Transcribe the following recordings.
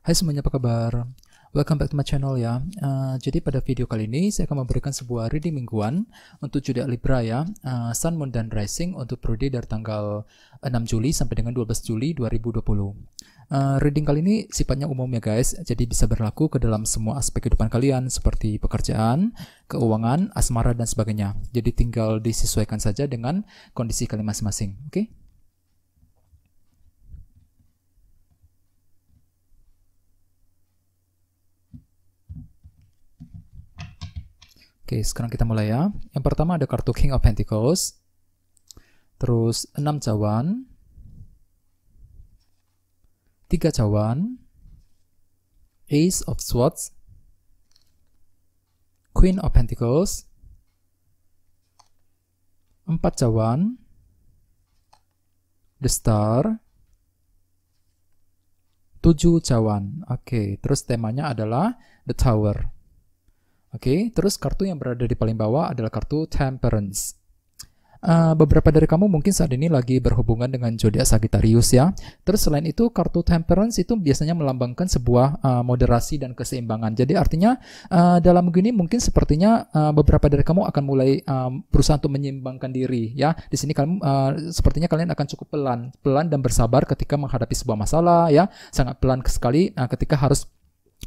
Hai semuanya, apa kabar? Welcome back to my channel ya. Uh, jadi pada video kali ini saya akan memberikan sebuah reading mingguan untuk zodiak Libra ya, uh, Sun, Moon, dan Rising untuk periode dari tanggal 6 Juli sampai dengan 12 Juli 2020. Uh, eh, reading kali ini sifatnya umum ya guys, jadi bisa berlaku ke dalam semua aspek kehidupan kalian seperti pekerjaan, keuangan, asmara, dan sebagainya. Jadi tinggal disesuaikan saja dengan kondisi kalian masing-masing, oke? okay? Oke, sekarang kita mulai ya. Yang pertama ada kartu King of Pentacles. Terus 6 cawan. 3 cawan. Ace of Swords. Queen of Pentacles. 4 cawan. The Star. 7 cawan. Oke, terus temanya adalah The Tower. Oke, okay, terus kartu yang berada di paling bawah adalah kartu Temperance. Uh, beberapa dari kamu mungkin saat ini lagi berhubungan dengan zodiak Sagittarius ya. Terus selain itu kartu Temperance itu biasanya melambangkan sebuah uh, moderasi dan keseimbangan. Jadi artinya uh, dalam begini mungkin sepertinya uh, beberapa dari kamu akan mulai uh, berusaha untuk menyeimbangkan diri ya. Di sini kamu uh, sepertinya kalian akan cukup pelan, pelan dan bersabar ketika menghadapi sebuah masalah ya. Sangat pelan sekali uh, ketika harus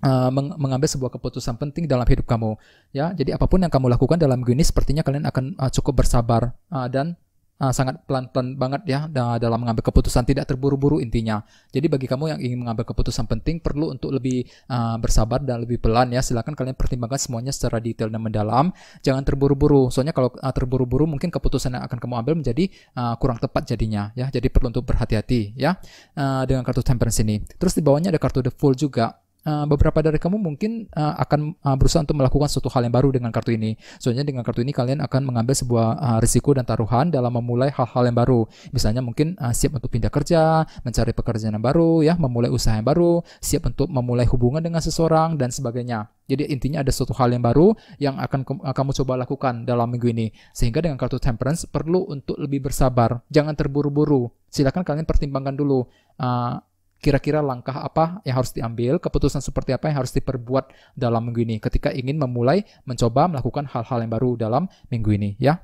Eh, mengambil sebuah keputusan penting dalam hidup kamu ya jadi apapun yang kamu lakukan dalam gini sepertinya kalian akan uh, cukup bersabar uh, dan uh, sangat pelan-pelan banget ya dalam mengambil keputusan tidak terburu-buru intinya jadi bagi kamu yang ingin mengambil keputusan penting perlu untuk lebih uh, bersabar dan lebih pelan ya silahkan kalian pertimbangkan semuanya secara detail dan mendalam jangan terburu-buru soalnya kalau uh, terburu-buru mungkin keputusan yang akan kamu ambil menjadi uh, kurang tepat jadinya ya jadi perlu untuk berhati-hati ya uh, dengan kartu temperance ini terus di bawahnya ada kartu the full juga Eh, beberapa dari kamu mungkin uh, akan uh, berusaha untuk melakukan suatu hal yang baru dengan kartu ini. Soalnya dengan kartu ini kalian akan mengambil sebuah uh, risiko dan taruhan dalam memulai hal-hal yang baru. Misalnya mungkin uh, siap untuk pindah kerja, mencari pekerjaan yang baru, ya, memulai usaha yang baru, siap untuk memulai hubungan dengan seseorang dan sebagainya. Jadi intinya ada suatu hal yang baru yang akan kamu coba lakukan dalam minggu ini. Sehingga dengan kartu Temperance perlu untuk lebih bersabar, jangan terburu-buru. Silakan kalian pertimbangkan dulu. Uh, kira-kira langkah apa yang harus diambil, keputusan seperti apa yang harus diperbuat dalam minggu ini ketika ingin memulai mencoba melakukan hal-hal yang baru dalam minggu ini ya.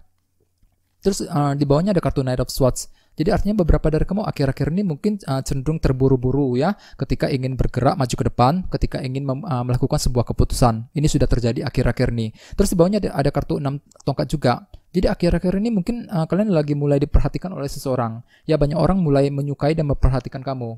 Terus uh, di bawahnya ada kartu Knight of Swords. Jadi artinya beberapa dari kamu akhir-akhir ini mungkin uh, cenderung terburu-buru ya ketika ingin bergerak maju ke depan, ketika ingin uh, melakukan sebuah keputusan. Ini sudah terjadi akhir-akhir ini. Terus di bawahnya ada, ada kartu 6 tongkat juga. Jadi akhir-akhir ini mungkin uh, kalian lagi mulai diperhatikan oleh seseorang. Ya banyak orang mulai menyukai dan memperhatikan kamu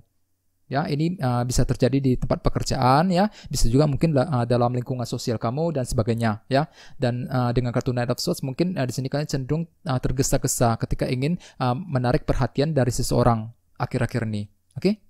ya ini uh, bisa terjadi di tempat pekerjaan ya bisa juga mungkin uh, dalam lingkungan sosial kamu dan sebagainya ya dan uh, dengan kartu Knight of Swords mungkin uh, di sini kalian cenderung uh, tergesa-gesa ketika ingin uh, menarik perhatian dari seseorang akhir-akhir ini oke okay?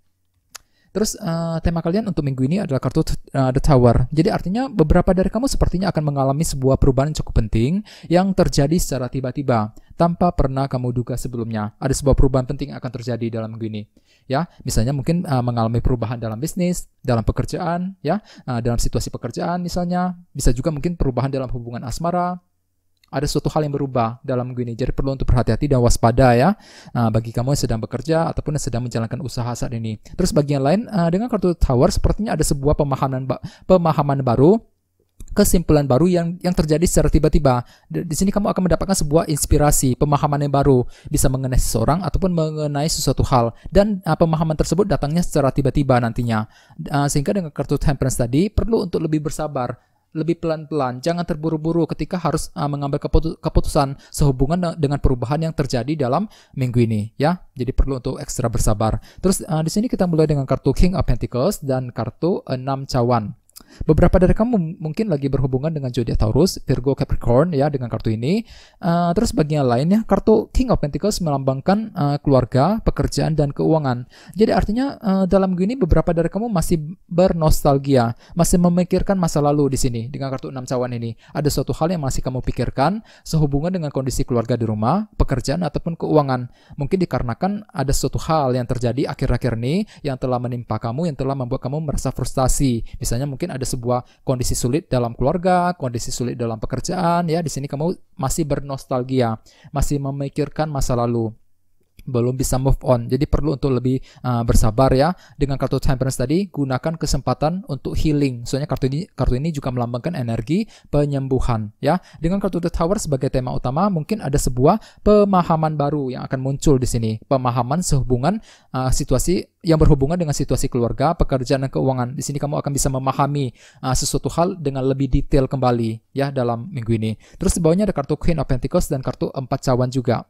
Terus uh, tema kalian untuk minggu ini adalah kartu uh, The Tower. Jadi artinya beberapa dari kamu sepertinya akan mengalami sebuah perubahan cukup penting yang terjadi secara tiba-tiba tanpa pernah kamu duga sebelumnya. Ada sebuah perubahan penting yang akan terjadi dalam minggu ini. Ya, misalnya mungkin uh, mengalami perubahan dalam bisnis, dalam pekerjaan, ya, uh, dalam situasi pekerjaan misalnya. Bisa juga mungkin perubahan dalam hubungan asmara, ada suatu hal yang berubah dalam minggu ini. Jadi perlu untuk berhati-hati dan waspada ya nah, bagi kamu yang sedang bekerja ataupun yang sedang menjalankan usaha saat ini. Terus bagian lain uh, dengan kartu tower sepertinya ada sebuah pemahaman ba pemahaman baru kesimpulan baru yang yang terjadi secara tiba-tiba. Di, di sini kamu akan mendapatkan sebuah inspirasi, pemahaman yang baru, bisa mengenai seseorang ataupun mengenai sesuatu hal dan uh, pemahaman tersebut datangnya secara tiba-tiba nantinya. Uh, sehingga dengan kartu temperance tadi perlu untuk lebih bersabar lebih pelan-pelan. Jangan terburu-buru ketika harus uh, mengambil keputus keputusan sehubungan dengan perubahan yang terjadi dalam minggu ini, ya. Jadi perlu untuk ekstra bersabar. Terus uh, di sini kita mulai dengan kartu King of Pentacles dan kartu enam cawan beberapa dari kamu mungkin lagi berhubungan dengan zodiak Taurus, Virgo, Capricorn ya dengan kartu ini. Uh, terus bagian lainnya kartu King of Pentacles melambangkan uh, keluarga, pekerjaan dan keuangan. Jadi artinya uh, dalam gini beberapa dari kamu masih bernostalgia, masih memikirkan masa lalu di sini dengan kartu enam cawan ini. Ada suatu hal yang masih kamu pikirkan sehubungan dengan kondisi keluarga di rumah, pekerjaan ataupun keuangan. Mungkin dikarenakan ada suatu hal yang terjadi akhir-akhir ini yang telah menimpa kamu, yang telah membuat kamu merasa frustasi. Misalnya mungkin ada ada sebuah kondisi sulit dalam keluarga, kondisi sulit dalam pekerjaan ya. Di sini kamu masih bernostalgia, masih memikirkan masa lalu belum bisa move on. Jadi perlu untuk lebih uh, bersabar ya. Dengan kartu temperance tadi gunakan kesempatan untuk healing. Soalnya kartu ini kartu ini juga melambangkan energi penyembuhan ya. Dengan kartu The Tower sebagai tema utama mungkin ada sebuah pemahaman baru yang akan muncul di sini. Pemahaman sehubungan uh, situasi yang berhubungan dengan situasi keluarga, pekerjaan dan keuangan. Di sini kamu akan bisa memahami uh, sesuatu hal dengan lebih detail kembali ya dalam minggu ini. Terus di bawahnya ada kartu Queen of Pentacles dan kartu empat cawan juga.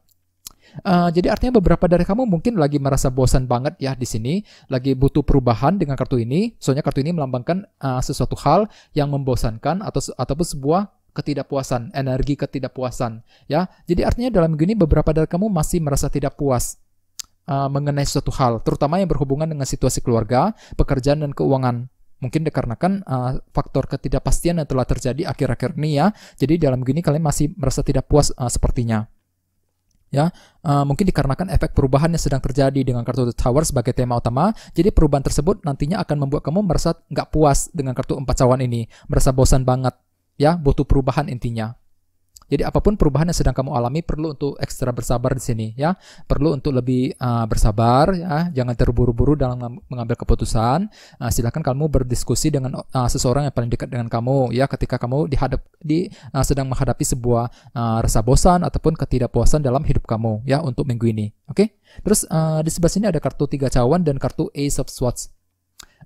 Eh, jadi artinya beberapa dari kamu mungkin lagi merasa bosan banget ya di sini, lagi butuh perubahan dengan kartu ini. Soalnya kartu ini melambangkan uh, sesuatu hal yang membosankan atau ataupun sebuah ketidakpuasan, energi ketidakpuasan, ya. Jadi artinya dalam gini beberapa dari kamu masih merasa tidak puas uh, mengenai suatu hal, terutama yang berhubungan dengan situasi keluarga, pekerjaan dan keuangan. Mungkin dikarenakan uh, faktor ketidakpastian yang telah terjadi akhir-akhir ini ya. Jadi dalam gini kalian masih merasa tidak puas uh, sepertinya ya uh, mungkin dikarenakan efek perubahan yang sedang terjadi dengan kartu The Tower sebagai tema utama jadi perubahan tersebut nantinya akan membuat kamu merasa nggak puas dengan kartu empat cawan ini merasa bosan banget ya butuh perubahan intinya jadi apapun perubahan yang sedang kamu alami perlu untuk ekstra bersabar di sini ya. Perlu untuk lebih uh, bersabar ya, jangan terburu-buru dalam mengambil keputusan. Uh, ah, silahkan kamu berdiskusi dengan uh, seseorang yang paling dekat dengan kamu ya ketika kamu dihadap di uh, sedang menghadapi sebuah uh, rasa bosan ataupun ketidakpuasan dalam hidup kamu ya untuk minggu ini. Oke. Okay? Terus uh, di sebelah sini ada kartu tiga cawan dan kartu Ace of Swords.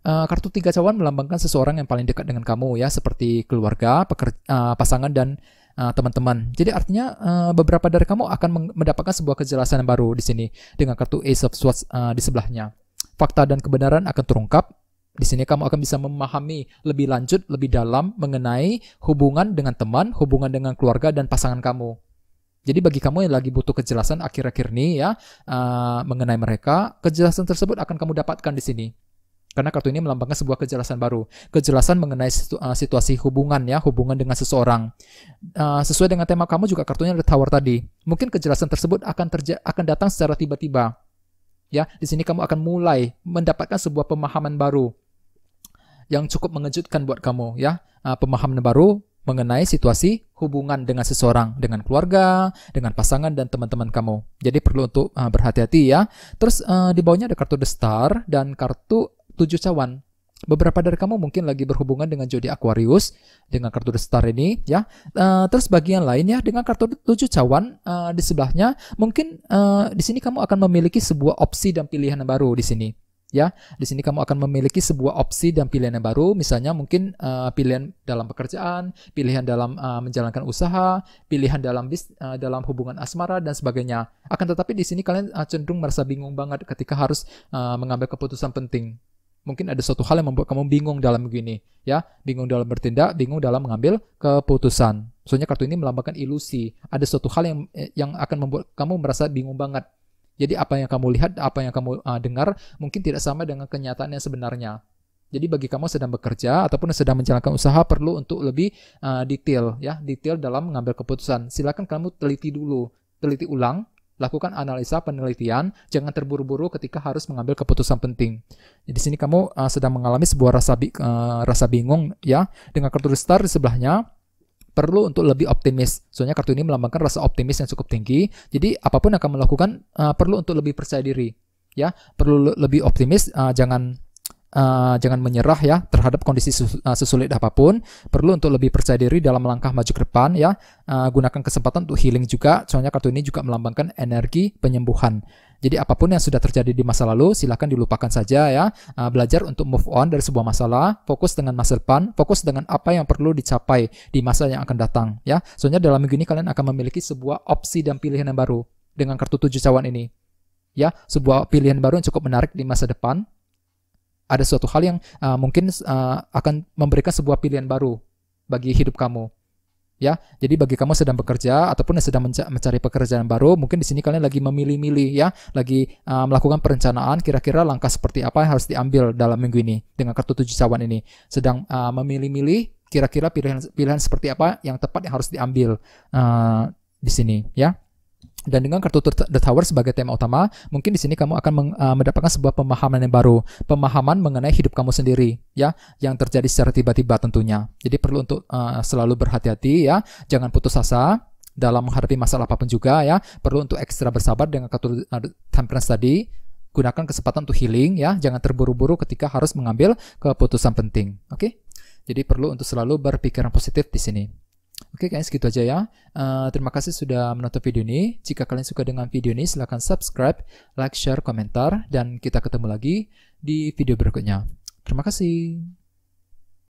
Uh, kartu tiga cawan melambangkan seseorang yang paling dekat dengan kamu ya seperti keluarga, pekerja, uh, pasangan dan teman eh, teman-teman. Jadi artinya uh, beberapa dari kamu akan mendapatkan sebuah kejelasan yang baru di sini dengan kartu Ace of Swords uh, di sebelahnya. Fakta dan kebenaran akan terungkap. Di sini kamu akan bisa memahami lebih lanjut, lebih dalam mengenai hubungan dengan teman, hubungan dengan keluarga dan pasangan kamu. Jadi bagi kamu yang lagi butuh kejelasan akhir-akhir ini ya uh, mengenai mereka, kejelasan tersebut akan kamu dapatkan di sini. Karena kartu ini melambangkan sebuah kejelasan baru, kejelasan mengenai eh, situasi hubungan ya, hubungan dengan seseorang. Uh, sesuai dengan tema kamu juga kartunya ada tower tadi. Mungkin kejelasan tersebut akan terja akan datang secara tiba-tiba. Ya, di sini kamu akan mulai mendapatkan sebuah pemahaman baru yang cukup mengejutkan buat kamu ya. Uh, pemahaman baru mengenai situasi hubungan dengan seseorang, dengan keluarga, dengan pasangan dan teman-teman kamu. Jadi perlu untuk uh, berhati-hati ya. Terus uh, di bawahnya ada kartu The Star dan kartu tujuh cawan. Beberapa dari kamu mungkin lagi berhubungan dengan jodi Aquarius dengan kartu The Star ini ya. Uh, terus bagian lainnya dengan kartu tujuh cawan uh, di sebelahnya mungkin uh, di sini kamu akan memiliki sebuah opsi dan pilihan yang baru di sini ya. Di sini kamu akan memiliki sebuah opsi dan pilihan yang baru, misalnya mungkin uh, pilihan dalam pekerjaan, pilihan dalam uh, menjalankan usaha, pilihan dalam bis, uh, dalam hubungan asmara dan sebagainya. Akan tetapi di sini kalian cenderung merasa bingung banget ketika harus uh, mengambil keputusan penting mungkin ada suatu hal yang membuat kamu bingung dalam begini, ya, bingung dalam bertindak, bingung dalam mengambil keputusan. Soalnya kartu ini melambangkan ilusi. Ada suatu hal yang eh, yang akan membuat kamu merasa bingung banget. Jadi apa yang kamu lihat, apa yang kamu uh, dengar mungkin tidak sama dengan kenyataan yang sebenarnya. Jadi bagi kamu sedang bekerja ataupun sedang menjalankan usaha perlu untuk lebih uh, detail ya, detail dalam mengambil keputusan. Silakan kamu teliti dulu, teliti ulang lakukan analisa penelitian, jangan terburu-buru ketika harus mengambil keputusan penting. Jadi sini kamu uh, sedang mengalami sebuah rasa bi uh, rasa bingung ya dengan kartu star di sebelahnya perlu untuk lebih optimis. Soalnya kartu ini melambangkan rasa optimis yang cukup tinggi. Jadi apapun yang kamu lakukan uh, perlu untuk lebih percaya diri ya, perlu lebih optimis uh, jangan uh, jangan menyerah ya terhadap kondisi eh, sesulit apapun. Perlu untuk lebih percaya diri dalam langkah maju ke depan ya. Uh, gunakan kesempatan untuk healing juga. Soalnya kartu ini juga melambangkan energi penyembuhan. Jadi apapun yang sudah terjadi di masa lalu, silahkan dilupakan saja ya. Uh, belajar untuk move on dari sebuah masalah, fokus dengan masa depan, fokus dengan apa yang perlu dicapai di masa yang akan datang ya. Soalnya dalam minggu ini kalian akan memiliki sebuah opsi dan pilihan yang baru dengan kartu tujuh cawan ini. Ya, sebuah pilihan baru yang cukup menarik di masa depan ada suatu hal yang uh, mungkin uh, akan memberikan sebuah pilihan baru bagi hidup kamu. Ya, jadi bagi kamu sedang bekerja ataupun sedang mencari pekerjaan baru, mungkin di sini kalian lagi memilih-milih ya, lagi uh, melakukan perencanaan kira-kira langkah seperti apa yang harus diambil dalam minggu ini dengan kartu tujuh cawan ini. Sedang uh, memilih-milih kira-kira pilihan pilihan seperti apa yang tepat yang harus diambil uh, di sini ya. Dan dengan kartu The Tower sebagai tema utama, mungkin di sini kamu akan eh, mendapatkan sebuah pemahaman yang baru, pemahaman mengenai hidup kamu sendiri, ya, yang terjadi secara tiba-tiba tentunya. Jadi perlu untuk uh, selalu berhati-hati, ya, jangan putus asa dalam menghadapi masalah apapun juga, ya, perlu untuk ekstra bersabar dengan kartu uh, Temperance tadi. Gunakan kesempatan untuk healing, ya, jangan terburu-buru ketika harus mengambil keputusan penting. Oke, okay? jadi perlu untuk selalu berpikiran positif di sini. Oke guys, gitu aja ya. Uh, terima kasih sudah menonton video ini. Jika kalian suka dengan video ini, silahkan subscribe, like, share, komentar, dan kita ketemu lagi di video berikutnya. Terima kasih.